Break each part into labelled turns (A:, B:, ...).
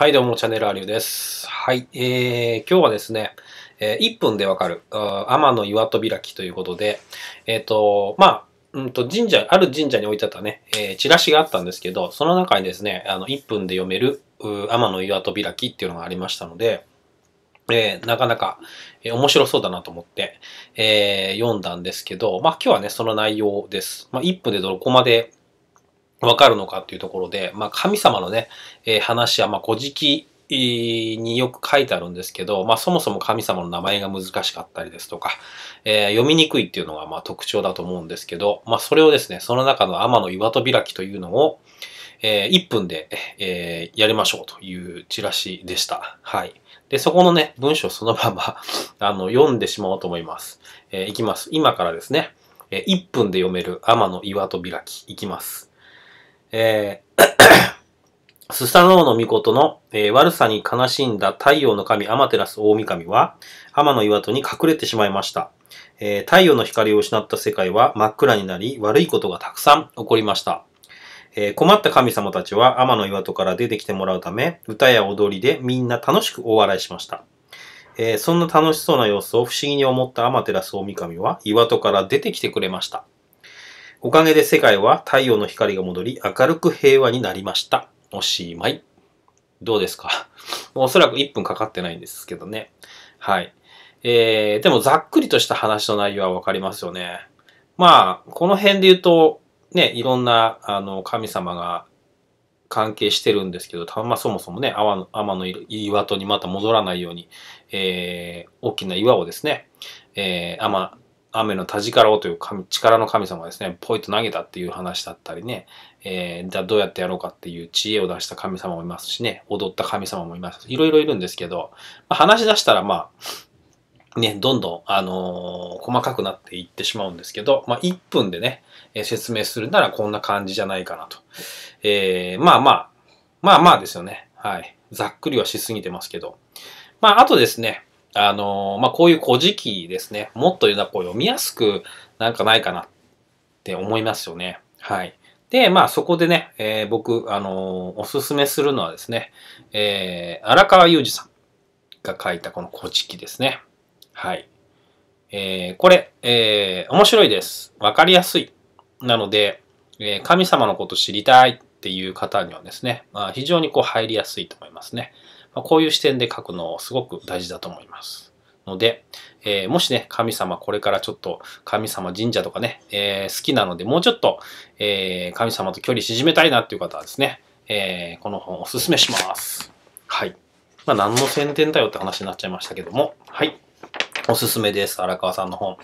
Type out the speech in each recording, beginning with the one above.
A: はい、どうも、チャンネルアリューです。はい、えー、今日はですね、えー、1分でわかる、天の岩戸開きということで、えっ、ー、と、まあ、うんと神社、ある神社に置いてあったね、えー、チラシがあったんですけど、その中にですね、あの、1分で読める、天の岩戸開きっていうのがありましたので、えー、なかなか、えー、面白そうだなと思って、えー、読んだんですけど、まあ今日はね、その内容です。まあ1分でどこまでわかるのかっていうところで、まあ、神様のね、えー、話は、まあ、古事記によく書いてあるんですけど、まあ、そもそも神様の名前が難しかったりですとか、えー、読みにくいっていうのが、まあ、特徴だと思うんですけど、まあ、それをですね、その中の天の岩戸開きというのを、えー、1分で、えー、やりましょうというチラシでした。はい。で、そこのね、文章そのまま あの、読んでしまおうと思います。えー、いきます。今からですね、え1分で読める天の岩戸開き、いきます。えー スサノオノミコトの、えー、悪さに悲しんだ太陽の神アマテラス大神は、天の岩戸に隠れてしまいました、えー、太陽の光を失った世界は真っ暗になり、悪いことがたくさん起こりました。えー、困った神様たちは天の岩戸から出てきてもらうため、歌や踊りでみんな楽しくお笑いしました。えそんな楽しそうな様子を不思議に思ったアマテラス大神は、岩戸から出てきてくれました。おかげで世界は太陽の光が戻り、明るく平和になりました。おしまい。どうですか おそらく1分かかってないんですけどね。はい。えー、でもざっくりとした話の内容はわかりますよね。まあ、この辺で言うと、ね、いろんな、あの、神様が関係してるんですけど、たまあ、そもそもね、天の天の岩戸にまた戻らないように、えー、大きな岩をですね、えー、天雨のたじからうという神力の神様ですね、ポイと投げたっていう話だったりね、えー、じゃあどうやってやろうかっていう知恵を出した神様もいますしね、踊った神様もいますいろいろいるんですけど、まあ、話し出したらまあ、ね、どんどん、あのー、細かくなっていってしまうんですけど、まあ、1分でね、えー、説明するならこんな感じじゃないかなと。えー、まあまあ、まあまあですよね。はい。ざっくりはしすぎてますけど。まあ、あとですね、あの、まあ、こういう古事記ですね、もっと言うなこう読みやすくなんかないかなって思いますよね。はい。で、まあそこでね、えー、僕、あのー、おすすめするのはですね、えー、荒川裕二さんが書いたこの古事記ですね。はい。えー、これ、えー、面白いです。わかりやすい。なので、えー、神様のこと知りたい。っていう方にはですね、まあ、非常にこう入りやすいと思いますね。まあ、こういう視点で書くのすごく大事だと思います。ので、えー、もしね、神様、これからちょっと神様神社とかね、えー、好きなので、もうちょっと、えー、神様と距離縮めたいなっていう方はですね、えこの本おすすめします。はい。まあ、何の宣伝だよって話になっちゃいましたけども、はい。おすすめです。荒川さんの本。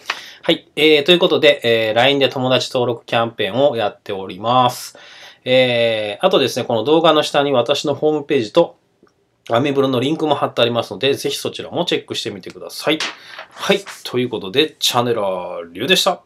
A: はい。えー、ということで、えー、LINE で友達登録キャンペーンをやっております。えー、あとですね、この動画の下に私のホームページとアメブロのリンクも貼ってありますので、ぜひそちらもチェックしてみてください。はい。ということで、チャンネルはリュウでした。